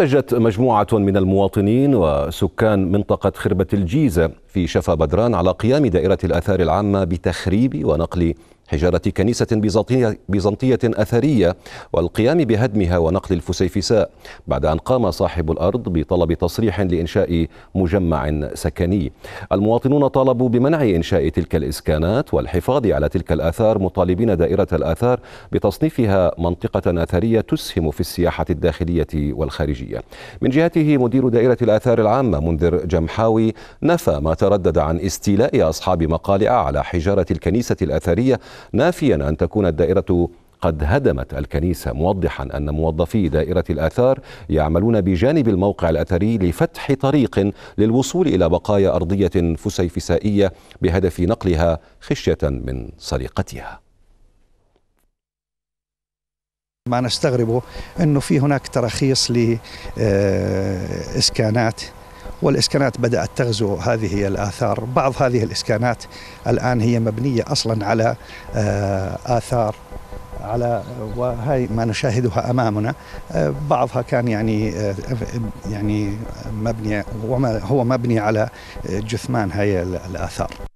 احتجت مجموعة من المواطنين وسكان منطقة خربة الجيزة في شفا بدران على قيام دائرة الآثار العامة بتخريب ونقل حجارة كنيسة بيزنطية, بيزنطية أثرية والقيام بهدمها ونقل الفسيفساء بعد أن قام صاحب الأرض بطلب تصريح لإنشاء مجمع سكني المواطنون طالبوا بمنع إنشاء تلك الإسكانات والحفاظ على تلك الآثار مطالبين دائرة الآثار بتصنيفها منطقة أثرية تسهم في السياحة الداخلية والخارجية من جهته مدير دائرة الآثار العامة منذر جمحاوي نفى ما تردد عن استيلاء أصحاب مقالع على حجارة الكنيسة الأثرية نافيا أن تكون الدائرة قد هدمت الكنيسة موضحا أن موظفي دائرة الآثار يعملون بجانب الموقع الأثري لفتح طريق للوصول إلى بقايا أرضية فسيفسائية بهدف نقلها خشية من سرقتها ما نستغربه أنه في هناك تراخيص لإسكانات والإسكانات بدأت تغزو هذه الآثار بعض هذه الإسكانات الآن هي مبنية أصلا على آه، آثار على وهي ما نشاهدها امامنا آه، بعضها كان يعني آه، يعني مبني هو مبني على جثمان هاي الاثار